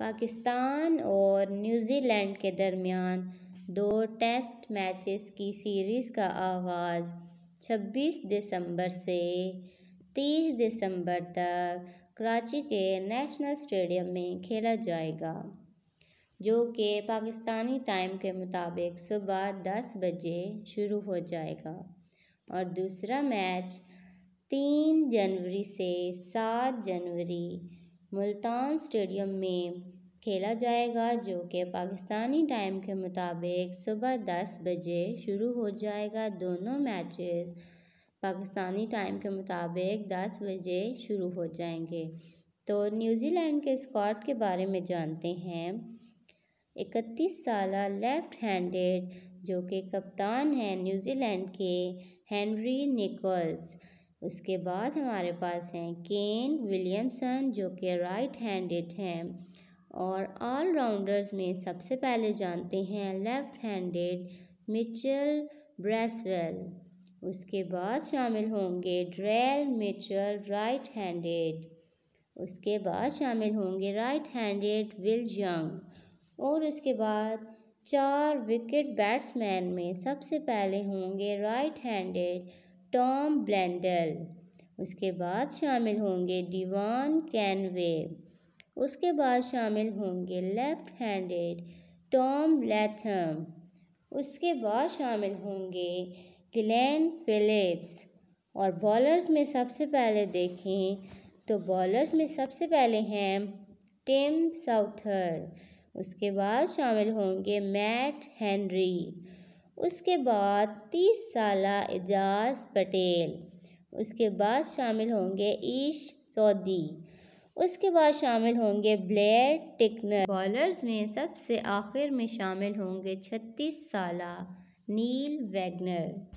पाकिस्तान और न्यूजीलैंड के दरमियान दो टेस्ट मैचेस की सीरीज़ का आगाज़ 26 दिसंबर से 30 दिसंबर तक कराची के नेशनल स्टेडियम में खेला जाएगा जो कि पाकिस्तानी टाइम के मुताबिक सुबह 10 बजे शुरू हो जाएगा और दूसरा मैच तीन जनवरी से सात जनवरी मुल्तान स्टेडियम में खेला जाएगा जो कि पाकिस्तानी टाइम के मुताबिक सुबह दस बजे शुरू हो जाएगा दोनों मैचेस पाकिस्तानी टाइम के मुताबिक दस बजे शुरू हो जाएंगे तो न्यूजीलैंड के स्कॉट के बारे में जानते हैं इकतीस साल लेफ्ट हैंडेड जो कि कप्तान हैं न्यूजीलैंड के हेनरी निकोल्स उसके बाद हमारे पास हैं केन विलियमसन जो कि राइट हैंडेड हैं और ऑलराउंडर्स में सबसे पहले जानते हैं लेफ्ट हैंडेड मिचेल ब्रेसवेल उसके बाद शामिल होंगे ड्रेल मिचेल राइट हैंडेड उसके बाद शामिल होंगे राइट हैंडेड विल यंग और उसके बाद चार विकेट बैट्समैन में सबसे पहले होंगे राइट हैंडेड टॉम ब्लेंडल उसके बाद शामिल होंगे डिवान कैनवे उसके बाद शामिल होंगे लेफ्ट हैंडेड टॉम लेथम उसके बाद शामिल होंगे ग्लैन फिलिप्स और बॉलर्स में सबसे पहले देखें तो बॉलर्स में सबसे पहले हैं टिम साउथर उसके बाद शामिल होंगे मैट हेनरी उसके बाद तीस साल एजाज पटेल उसके बाद शामिल होंगे ईश सऊदी उसके बाद शामिल होंगे ब्लेयर टिकनर बॉलर्स में सबसे आखिर में शामिल होंगे छत्तीस साल नील वैगनर